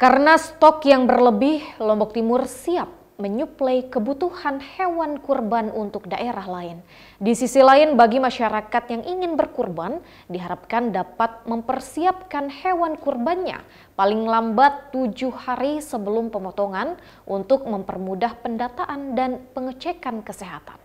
Karena stok yang berlebih, Lombok Timur siap menyuplai kebutuhan hewan kurban untuk daerah lain. Di sisi lain, bagi masyarakat yang ingin berkurban, diharapkan dapat mempersiapkan hewan kurbannya paling lambat tujuh hari sebelum pemotongan untuk mempermudah pendataan dan pengecekan kesehatan.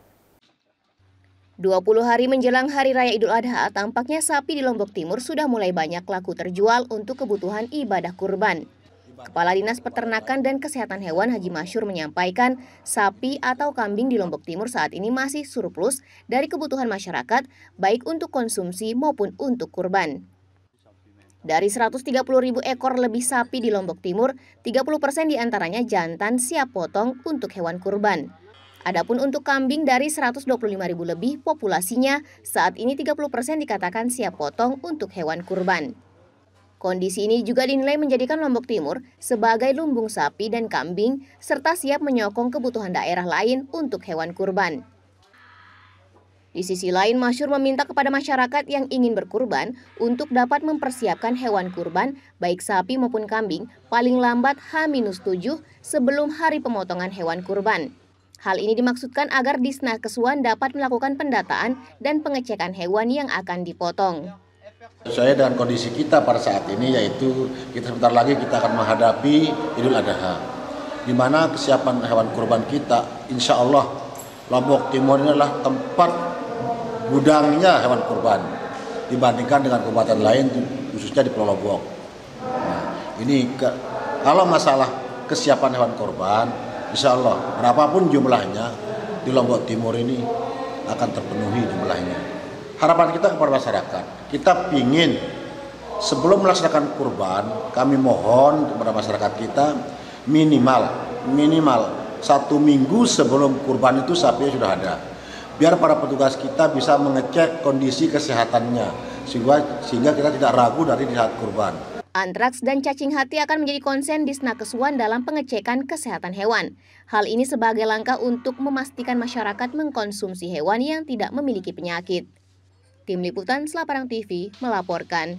20 hari menjelang Hari Raya Idul Adha, tampaknya sapi di Lombok Timur sudah mulai banyak laku terjual untuk kebutuhan ibadah kurban. Kepala Dinas Peternakan dan Kesehatan Hewan Haji Masyur menyampaikan sapi atau kambing di Lombok Timur saat ini masih surplus dari kebutuhan masyarakat baik untuk konsumsi maupun untuk kurban. Dari 130 ribu ekor lebih sapi di Lombok Timur, 30 persen diantaranya jantan siap potong untuk hewan kurban. Adapun untuk kambing dari 125 ribu lebih populasinya, saat ini 30 persen dikatakan siap potong untuk hewan kurban. Kondisi ini juga dinilai menjadikan Lombok Timur sebagai lumbung sapi dan kambing, serta siap menyokong kebutuhan daerah lain untuk hewan kurban. Di sisi lain, Masyur meminta kepada masyarakat yang ingin berkurban untuk dapat mempersiapkan hewan kurban, baik sapi maupun kambing, paling lambat H-7 sebelum hari pemotongan hewan kurban. Hal ini dimaksudkan agar Disnakeswan dapat melakukan pendataan dan pengecekan hewan yang akan dipotong. Sesuai dengan kondisi kita pada saat ini yaitu kita sebentar lagi kita akan menghadapi Idul Adha. Di mana kesiapan hewan kurban kita insya Allah Lombok Timur ini adalah tempat gudangnya hewan kurban dibandingkan dengan kabupaten lain khususnya di Pulau Lombok. Nah, ini ke, kalau masalah kesiapan hewan kurban insya Allah berapapun jumlahnya di Lombok Timur ini akan terpenuhi jumlahnya harapan kita kepada masyarakat kita ingin sebelum melaksanakan kurban kami mohon kepada masyarakat kita minimal minimal satu minggu sebelum kurban itu sapinya sudah ada biar para petugas kita bisa mengecek kondisi kesehatannya sehingga sehingga kita tidak ragu dari saat kurban. Antraks dan cacing hati akan menjadi konsen di Snakeswan dalam pengecekan kesehatan hewan. Hal ini sebagai langkah untuk memastikan masyarakat mengkonsumsi hewan yang tidak memiliki penyakit. Tim Liputan Selaparang TV melaporkan.